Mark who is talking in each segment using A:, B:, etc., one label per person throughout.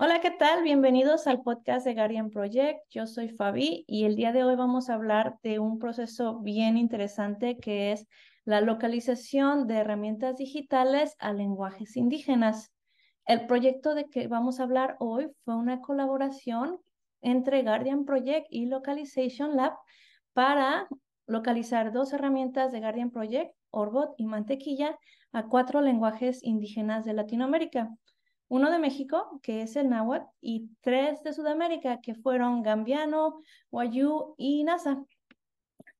A: Hola, ¿qué tal? Bienvenidos al podcast de Guardian Project. Yo soy Fabi y el día de hoy vamos a hablar de un proceso bien interesante que es la localización de herramientas digitales a lenguajes indígenas. El proyecto de que vamos a hablar hoy fue una colaboración entre Guardian Project y Localization Lab para localizar dos herramientas de Guardian Project, Orbot y Mantequilla, a cuatro lenguajes indígenas de Latinoamérica uno de México, que es el náhuatl, y tres de Sudamérica, que fueron gambiano, wayú y nasa.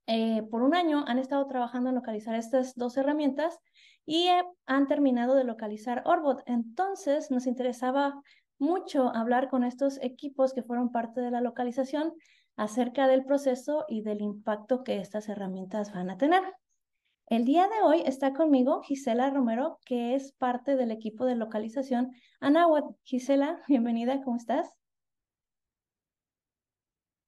A: Eh, por un año han estado trabajando en localizar estas dos herramientas y eh, han terminado de localizar Orbot. Entonces nos interesaba mucho hablar con estos equipos que fueron parte de la localización acerca del proceso y del impacto que estas herramientas van a tener. El día de hoy está conmigo Gisela Romero, que es parte del equipo de localización Ana Gisela, bienvenida, ¿cómo estás?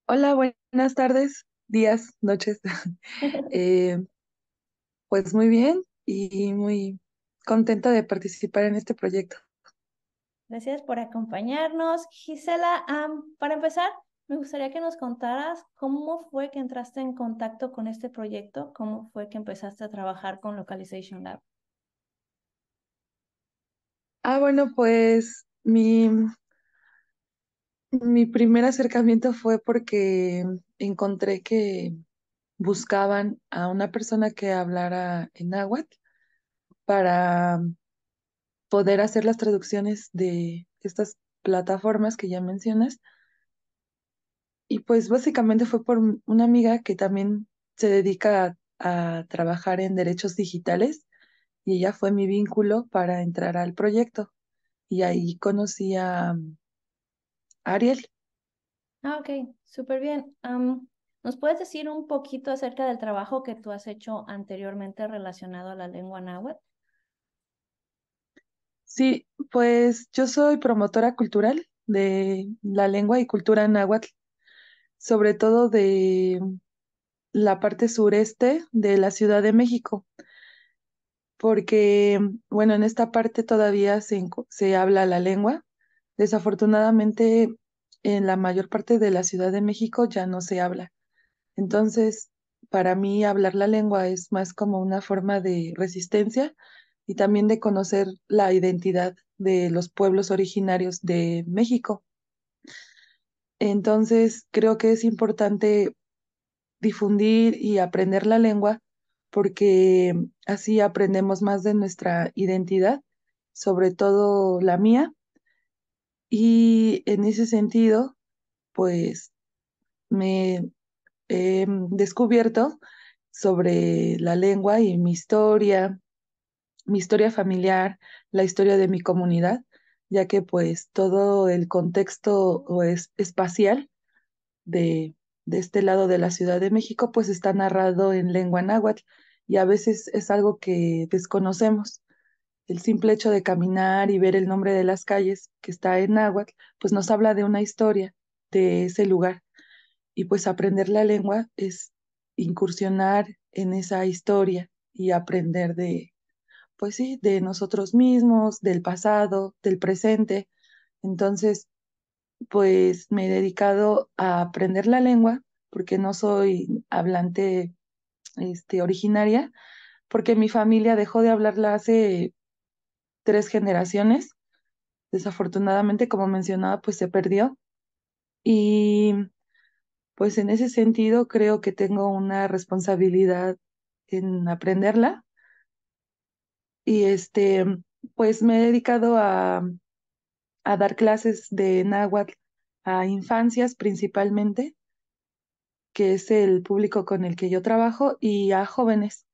B: Hola, buenas tardes, días, noches. Eh, pues muy bien y muy contenta de participar en este proyecto.
A: Gracias por acompañarnos, Gisela. para empezar, me gustaría que nos contaras cómo fue que entraste en contacto con este proyecto, cómo fue que empezaste a trabajar con Localization Lab.
B: Ah, bueno, pues mi, mi primer acercamiento fue porque encontré que buscaban a una persona que hablara en náhuatl para poder hacer las traducciones de estas plataformas que ya mencionas y pues básicamente fue por una amiga que también se dedica a, trabajar en derechos digitales y ella fue mi vínculo para entrar al proyecto. Y ahí conocí a mm, Ariel.
A: Ah, ok, súper bien. ¿Nos puedes decir un poquito acerca del trabajo que tú has hecho anteriormente relacionado a la lengua náhuatl?
B: Sí, pues yo soy promotora cultural de la lengua y cultura náhuatl sobre todo de la parte sureste de la Ciudad de México, porque, bueno, en esta parte todavía se, se habla la lengua. Desafortunadamente, en la mayor parte de la Ciudad de México ya no se habla. Entonces, para mí hablar la lengua es más como una forma de resistencia y también de conocer la identidad de los pueblos originarios de México. Entonces, creo que es importante difundir y aprender la lengua porque así aprendemos más de nuestra identidad, sobre todo la mía. Y en ese sentido, pues me he descubierto sobre la lengua y mi historia, mi historia familiar, la historia de mi comunidad ya que pues todo el contexto es pues, espacial de, de este lado de la Ciudad de México pues está narrado en lengua náhuatl y a veces es algo que desconocemos. El simple hecho de caminar y ver el nombre de las calles que está en náhuatl pues nos habla de una historia de ese lugar y pues aprender la lengua es incursionar en esa historia y aprender de, pues sí, de nosotros mismos, del pasado, del presente. Entonces, pues me he dedicado a aprender la lengua, porque no soy hablante este, originaria, porque mi familia dejó de hablarla hace tres generaciones. Desafortunadamente, como mencionaba, pues se perdió. Y pues en ese sentido creo que tengo una responsabilidad en aprenderla y este, pues me he dedicado a, dar clases de náhuatl a infancias principalmente, que es el público con el que yo trabajo, y a jóvenes.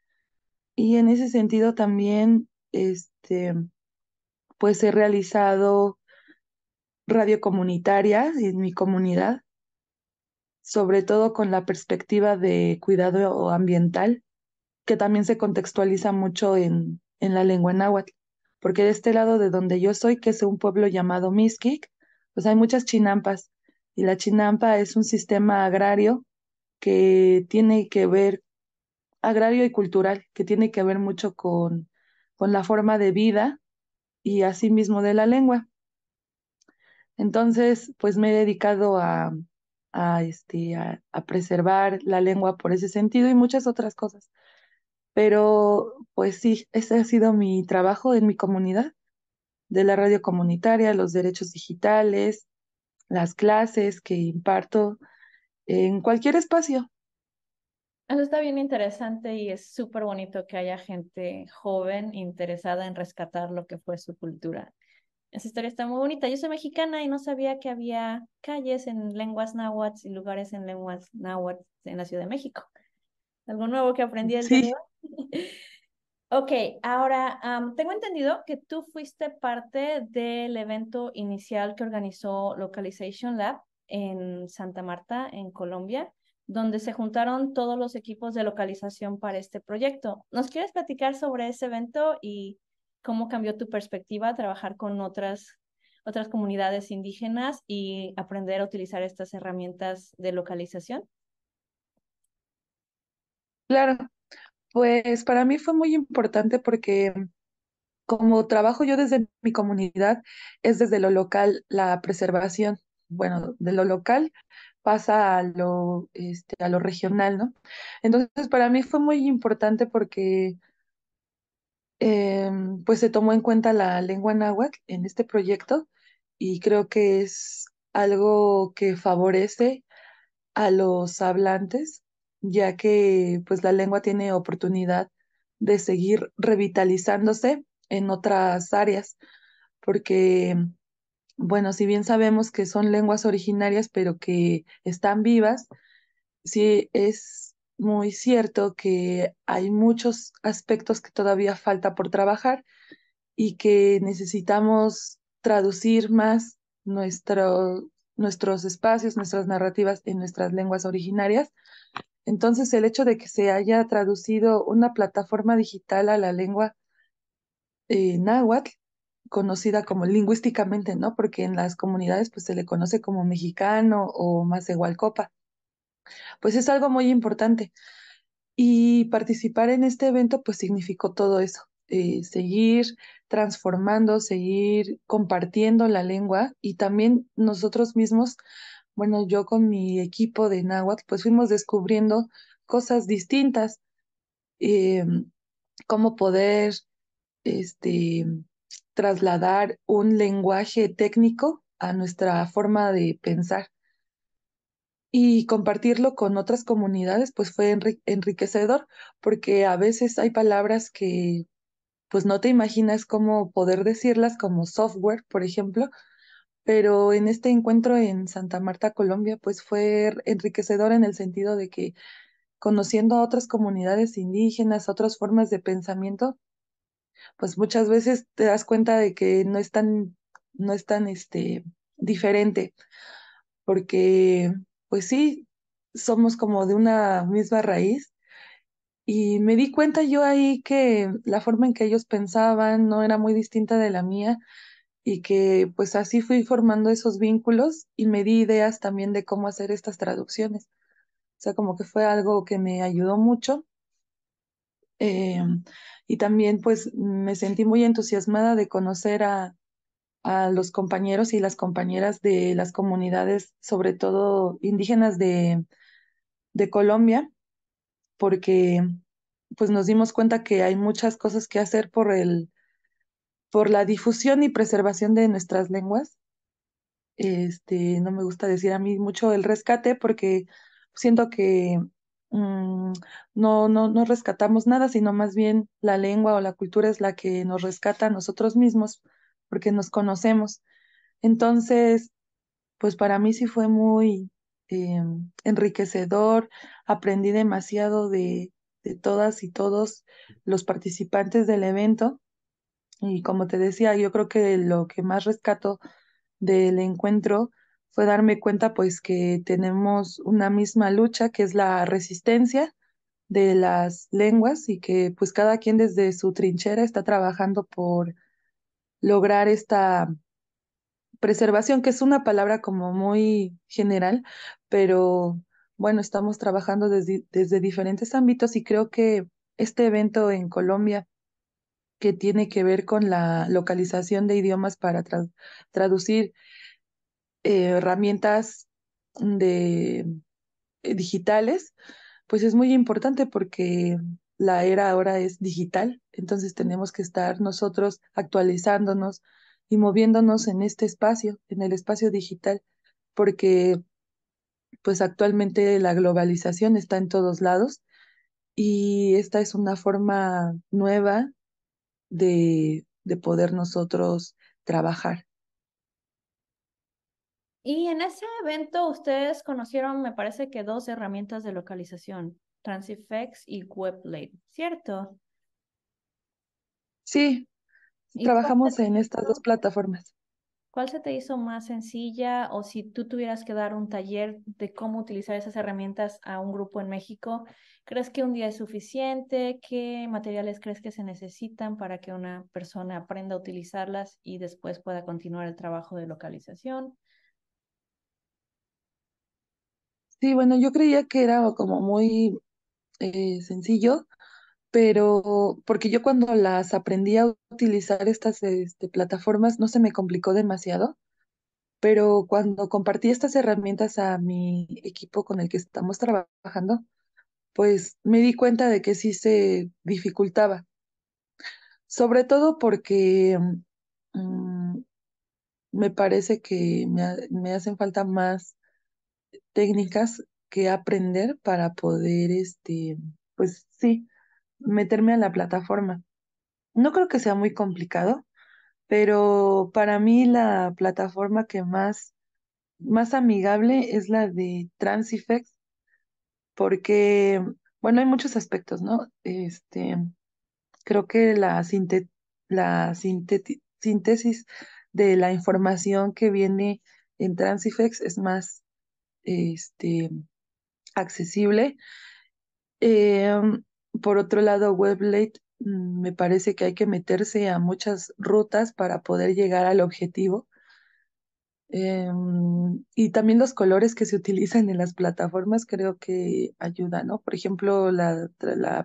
B: Y en ese sentido también, este, pues he realizado radio comunitaria en mi comunidad, sobre todo con la perspectiva de cuidado ambiental, que también se contextualiza mucho en, en la lengua náhuatl, porque de este lado de donde yo soy, que es un pueblo llamado Mixquic, pues hay muchas chinampas y la chinampa es un sistema agrario que tiene que ver, agrario y cultural, que tiene que ver mucho con, con la forma de vida y asimismo de la lengua. Entonces, pues me he dedicado a, a, este, a preservar la lengua por ese sentido y muchas otras cosas. Pero pues sí, ese ha sido mi trabajo en mi comunidad, de la radio comunitaria, los derechos digitales, las clases que imparto en cualquier espacio. Eso está bien
A: interesante y es súper bonito que haya gente joven interesada en rescatar lo que fue su cultura. Esa historia está muy bonita. Yo soy mexicana y no sabía que había calles en lenguas náhuatl y lugares en lenguas náhuatl en la Ciudad de México. Algo nuevo que aprendí el Ok, ahora tengo entendido que tú fuiste parte del evento inicial que organizó Localization Lab en Santa Marta, en Colombia, donde se juntaron todos los equipos de localización para este proyecto. ¿Nos quieres platicar sobre ese evento y cómo cambió tu perspectiva trabajar con otras, otras comunidades indígenas y aprender a utilizar estas herramientas de localización?
B: Claro, pues para mí fue muy importante porque mm, como trabajo yo desde mi comunidad, es desde lo local la preservación, bueno, de lo local pasa a lo, este, a lo regional, ¿no? Entonces, para mí fue muy importante porque em, pues se tomó en cuenta la lengua náhuatl en este proyecto y creo que es algo que favorece a los hablantes ya que pues la lengua tiene oportunidad de seguir revitalizándose en otras áreas, porque bueno, si bien sabemos que son lenguas originarias, pero que están vivas, sí es muy cierto que hay muchos aspectos que todavía falta por trabajar y que necesitamos traducir más nuestro, nuestros espacios, nuestras narrativas en nuestras lenguas originarias entonces, el hecho de que se haya traducido una plataforma digital a la lengua eh, náhuatl, conocida como lingüísticamente, ¿no? Porque en las comunidades pues se le conoce como mexicano o más de Hualcopa. Pues es algo muy importante. Y participar en este evento pues significó todo eso, eh, seguir transformando, seguir compartiendo la lengua y también nosotros mismos bueno, yo con mi equipo de Nahuatl, pues fuimos descubriendo cosas distintas, eh, cómo poder este, trasladar un lenguaje técnico a nuestra forma de pensar y compartirlo con otras comunidades, pues fue enriquecedor, porque a veces hay palabras que pues no te imaginas cómo poder decirlas como software, por ejemplo, pero en este encuentro en Santa Marta, Colombia, pues fue enriquecedor en el sentido de que conociendo a otras comunidades indígenas, otras formas de pensamiento, pues muchas veces te das cuenta de que no es tan, no es este, diferente, porque pues sí, somos como de una misma raíz. Y me di cuenta yo ahí que la forma en que ellos pensaban no era muy distinta de la mía y que pues así fui formando esos vínculos y me di ideas también de cómo hacer estas traducciones. O sea, como que fue algo que me ayudó mucho. Em, y también pues me sentí muy entusiasmada de conocer a, los compañeros y las compañeras de las comunidades, sobre todo indígenas de, de Colombia, porque pues nos dimos cuenta que hay muchas cosas que hacer por el, por la difusión y preservación de nuestras lenguas. Este, no me gusta decir a mí mucho el rescate porque siento que mm, no, no, no rescatamos nada, sino más bien la lengua o la cultura es la que nos rescata a nosotros mismos porque nos conocemos. Entonces, pues para mí sí fue muy eh, enriquecedor, aprendí demasiado de, de todas y todos los participantes del evento y como te decía, yo creo que lo que más rescato del encuentro fue darme cuenta pues que tenemos una misma lucha que es la resistencia de las lenguas y que pues cada quien desde su trinchera está trabajando por lograr esta preservación, que es una palabra como muy general, pero bueno, estamos trabajando desde, desde diferentes ámbitos y creo que este evento en Colombia que tiene que ver con la localización de idiomas para traducir eh, herramientas de, eh, digitales, pues es muy importante porque la era ahora es digital, entonces tenemos que estar nosotros actualizándonos y moviéndonos en este espacio, en el espacio digital, porque pues actualmente la globalización está en todos lados y esta es una forma nueva de, poder nosotros trabajar.
A: Y en ese evento ustedes conocieron, me parece que dos herramientas de localización, Transifex y WebLate,
B: ¿cierto? Sí, trabajamos en estas dos plataformas.
A: ¿Cuál se te hizo más sencilla o si tú tuvieras que dar un taller de cómo utilizar esas herramientas a un grupo en México? ¿Crees que un día es suficiente? ¿Qué materiales crees que se necesitan para que una persona aprenda a utilizarlas y después pueda continuar el trabajo de localización?
B: Sí, bueno, yo creía que era como muy eh, sencillo, pero porque yo cuando las aprendí a utilizar estas este, plataformas no se me complicó demasiado, pero cuando compartí estas herramientas a mi equipo con el que estamos trabajando, pues me di cuenta de que sí se dificultaba, sobre todo porque mm, me parece que me, me hacen falta más técnicas que aprender para poder, este, pues sí, meterme a la plataforma. No creo que sea muy complicado, pero para mí la plataforma que más, más amigable es la de Transifex, porque, bueno, hay muchos aspectos, ¿no? Este, creo que la, la síntesis de la información que viene en Transifex es más este, accesible. Em, por otro lado, Weblate mm, me parece que hay que meterse a muchas rutas para poder llegar al objetivo. Em, y también los colores que se utilizan en las plataformas creo que ayudan, ¿no? Por ejemplo, la,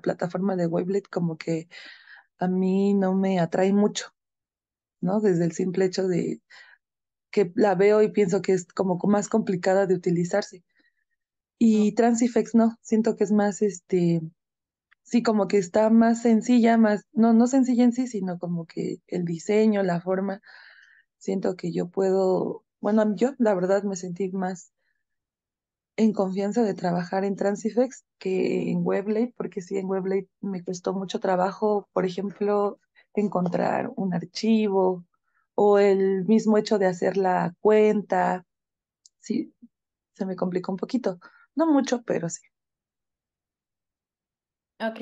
B: plataforma de Weblate como que a mí no me atrae mucho, ¿no? Desde el simple hecho de que la veo y pienso que es como más complicada de utilizarse. Y Transifex no, siento que es más este sí, como que está más sencilla, más, no, no sencilla en sí, sino como que el diseño, la forma, siento que yo puedo, bueno, yo la verdad me sentí más en confianza de trabajar en Transifex que en Weblate, porque sí, en Weblate me costó mucho trabajo, por ejemplo, encontrar un archivo o el mismo hecho de hacer la cuenta. Sí, se me complicó un poquito. No mucho, pero sí.
A: Ok.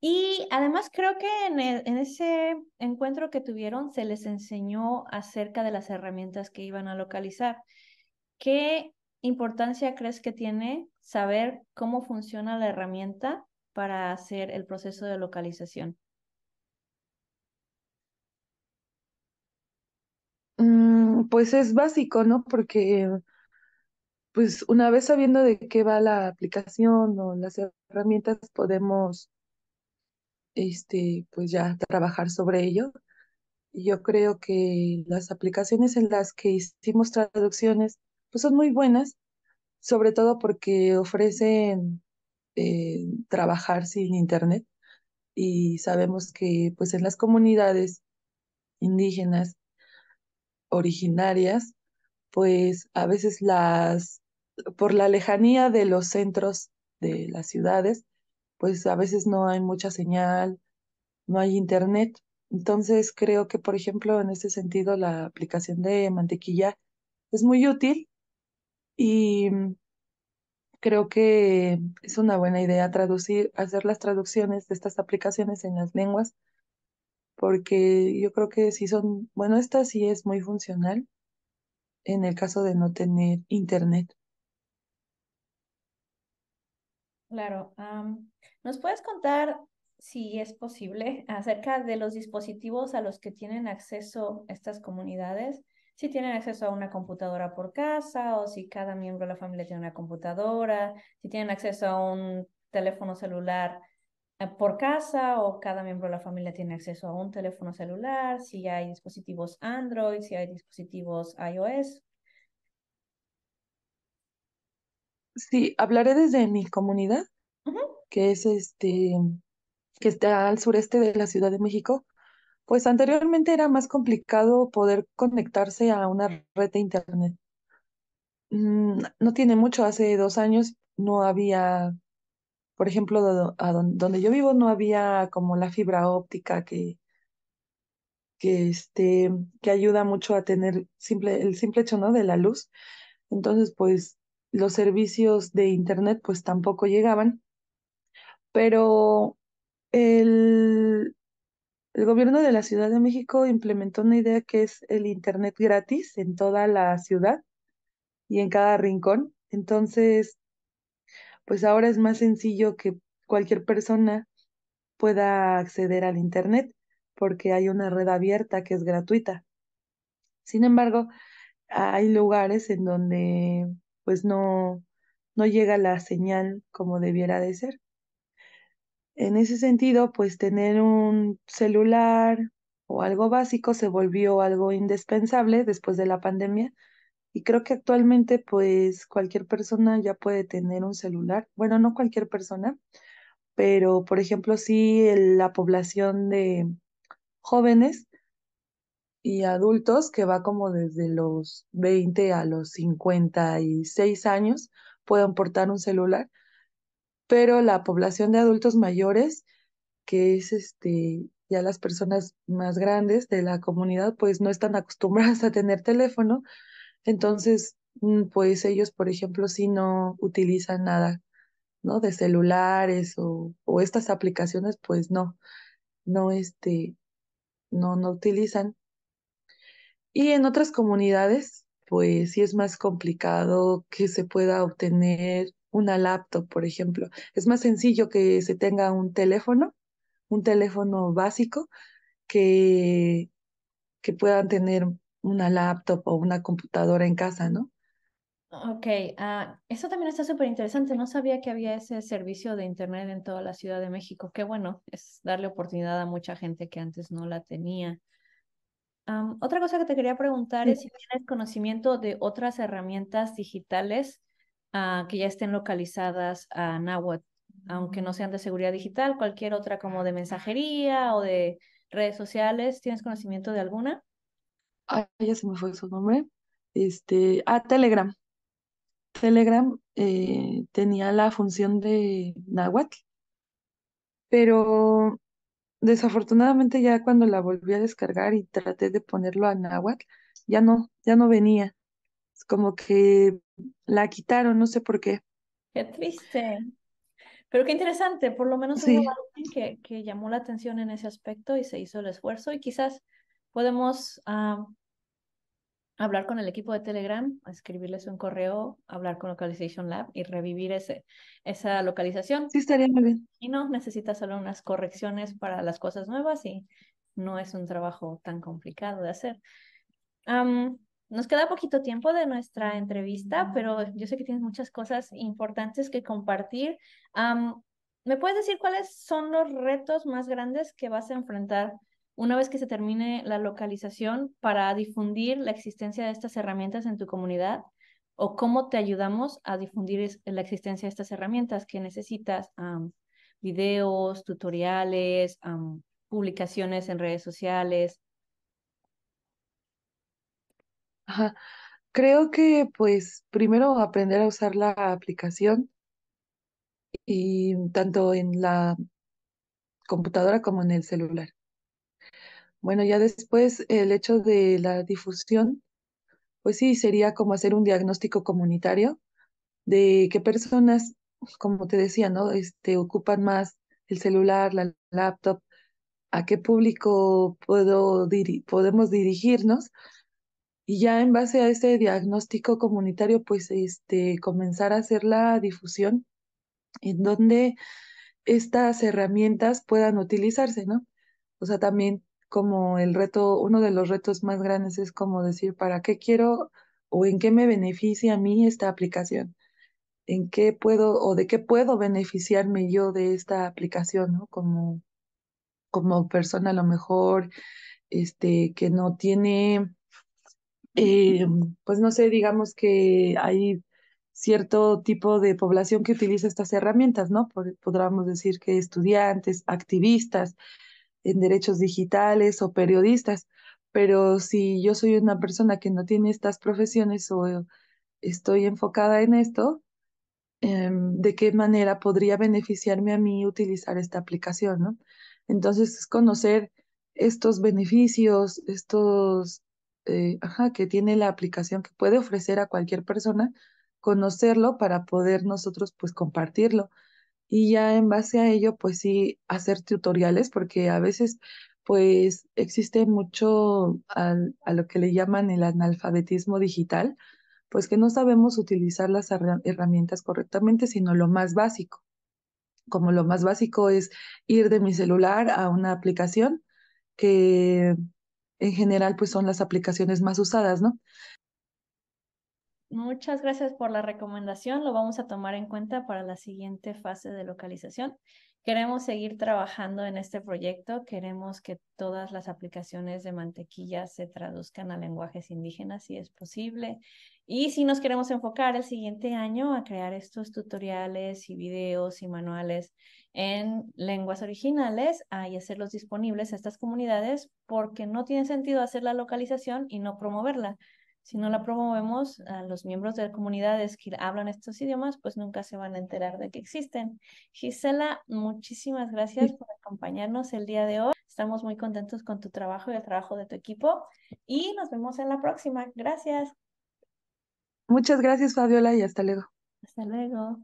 A: Y además creo que e, en, ese encuentro que tuvieron se les enseñó acerca de las herramientas que iban a localizar. ¿Qué importancia crees que tiene saber cómo funciona la herramienta para hacer el proceso de localización?
B: Mm, pues es básico, ¿no? Porque pues una vez sabiendo de qué va la aplicación o las herramientas, podemos este, pues ya trabajar sobre ello. Yo creo que las aplicaciones en las que hicimos traducciones pues son muy buenas, sobre todo porque ofrecen eh, trabajar sin internet y sabemos que pues en las comunidades indígenas originarias pues a veces las por la lejanía de los centros de las ciudades, pues a veces no hay mucha señal, no hay internet. Entonces creo que, por ejemplo, en este sentido, la aplicación de mantequilla es muy útil y mm, creo que es una buena idea traducir, hacer las traducciones de estas aplicaciones en las lenguas, porque yo creo que sí son, bueno, esta sí es muy funcional en el caso de no tener internet.
A: Claro. ¿Nos puedes contar, si es posible, acerca de los dispositivos a los que tienen acceso estas comunidades? Si tienen acceso a una computadora por casa o si cada miembro de la familia tiene una computadora, si tienen acceso a un teléfono celular eh, por casa o cada miembro de la familia tiene acceso a un teléfono celular, si hay dispositivos Android, si hay dispositivos iOS,
B: Sí, hablaré desde mi comunidad, que es este, que está al sureste de la Ciudad de México. Pues anteriormente era más complicado poder conectarse a una red de internet. Mm, no tiene mucho, hace dos años no había, por ejemplo, donde yo vivo no había como la fibra óptica que, que, este, que ayuda mucho a tener simple, el simple hecho ¿no? de la luz. Entonces, pues los servicios de Internet pues tampoco llegaban, pero el, el gobierno de la Ciudad de México implementó una idea que es el Internet gratis en toda la ciudad y en cada rincón. Entonces, pues ahora es más sencillo que cualquier persona pueda acceder al Internet porque hay una red abierta que es gratuita. Sin embargo, hay lugares en donde pues no, no llega la señal como debiera de ser. En ese sentido, pues tener un celular o algo básico se volvió algo indispensable después de la pandemia y creo que actualmente pues cualquier persona ya puede tener un celular. Bueno, no cualquier persona, pero por ejemplo sí la población de jóvenes y adultos, que va como desde los 20 a los 56 años, puedan portar un celular, pero la población de adultos mayores, que es este, ya las personas más grandes de la comunidad, pues no están acostumbradas a tener teléfono, entonces, mm, pues ellos, por ejemplo, si no utilizan nada, ¿no? De celulares o, o estas aplicaciones, pues no, no, este, no, no utilizan y en otras comunidades, pues sí es más complicado que se pueda obtener una laptop, por ejemplo. Es más sencillo que se tenga un teléfono, un teléfono básico, que, que puedan tener una laptop o una computadora en casa, ¿no?
A: Ok, ah, eso también está súper interesante. No sabía que había ese servicio de Internet en toda la Ciudad de México. Qué bueno, es darle oportunidad a mucha gente que antes no la tenía otra cosa que te quería preguntar es si tienes conocimiento de otras herramientas digitales ah, que ya estén localizadas a Nahuatl, aunque no sean de seguridad digital, cualquier otra como de mensajería o de redes sociales. ¿Tienes conocimiento de alguna?
B: Ay, ya se me fue su nombre. Este, ah, Telegram. Telegram eh, tenía la función de Nahuatl, pero desafortunadamente ya cuando la volví a descargar y traté de ponerlo a náhuatl, ya no, ya no venía. como que la quitaron, no sé por qué.
A: Qué triste. Pero qué interesante, por lo menos sí. que, que llamó la atención en ese aspecto y se hizo el esfuerzo y quizás podemos ah, hablar con el equipo de Telegram, escribirles un correo, hablar con Localization Lab y revivir ese, esa localización. Sí, estaría muy bien. Y no, necesitas solo unas correcciones para las cosas nuevas y no es un trabajo tan complicado de hacer. nos queda poquito tiempo de nuestra entrevista, pero yo sé que tienes muchas cosas importantes que compartir. ¿Me puedes decir cuáles son los retos más grandes que vas a enfrentar una vez que se termine la localización para difundir la existencia de estas herramientas en tu comunidad o cómo te ayudamos a difundir la existencia de estas herramientas que necesitas, videos, tutoriales, publicaciones en redes sociales.
B: Creo que pues primero aprender a usar la aplicación y tanto en la computadora como en el celular. Bueno, ya después el hecho de la difusión, pues sí, sería como hacer un diagnóstico comunitario de qué personas, como te decía, ¿no? Este, ocupan más el celular, la laptop, a qué público puedo podemos dirigirnos y ya en base a ese diagnóstico comunitario, pues este, comenzar a hacer la difusión en donde estas herramientas puedan utilizarse, ¿no? O sea, también como el reto, uno de los retos más grandes es como decir, ¿para qué quiero o en qué me beneficia a mí esta aplicación? ¿En qué puedo o de qué puedo beneficiarme yo de esta aplicación, ¿no? Como, como persona a lo mejor este, que no tiene, eh, pues no sé, digamos que hay cierto tipo de población que utiliza estas herramientas, ¿no? podríamos decir que estudiantes, activistas, en derechos digitales o periodistas, pero si yo soy una persona que no tiene estas profesiones o estoy enfocada en esto, em, ¿de qué manera podría beneficiarme a mí utilizar esta aplicación? Entonces, es conocer estos beneficios, estos eh, que tiene la aplicación que puede ofrecer a cualquier persona, conocerlo para poder nosotros pues compartirlo y ya en base a ello, pues sí, hacer tutoriales, porque a veces, pues existe mucho a lo que le llaman el analfabetismo digital, pues que no sabemos utilizar las herramientas correctamente, sino lo más básico. Como lo más básico es ir de mi celular a una aplicación que en general pues son las aplicaciones más usadas, ¿no?
A: Muchas gracias por la recomendación. Lo vamos a tomar en cuenta para la siguiente fase de localización. Queremos seguir trabajando en este proyecto. Queremos que todas las aplicaciones de mantequilla se traduzcan a lenguajes indígenas si es posible. Y si nos queremos enfocar el siguiente año a crear estos tutoriales y videos y manuales en lenguas originales hay y hacerlos disponibles a estas comunidades porque no tiene sentido hacer la localización y no promoverla si no la promovemos a los miembros de comunidades que hablan estos idiomas, pues nunca se van a enterar de que existen. Gisela, muchísimas gracias por acompañarnos el día de hoy. Estamos muy contentos con tu trabajo y el trabajo de tu equipo y nos vemos en la próxima. Gracias.
B: Muchas gracias, Fabiola, y hasta luego.
A: Hasta luego.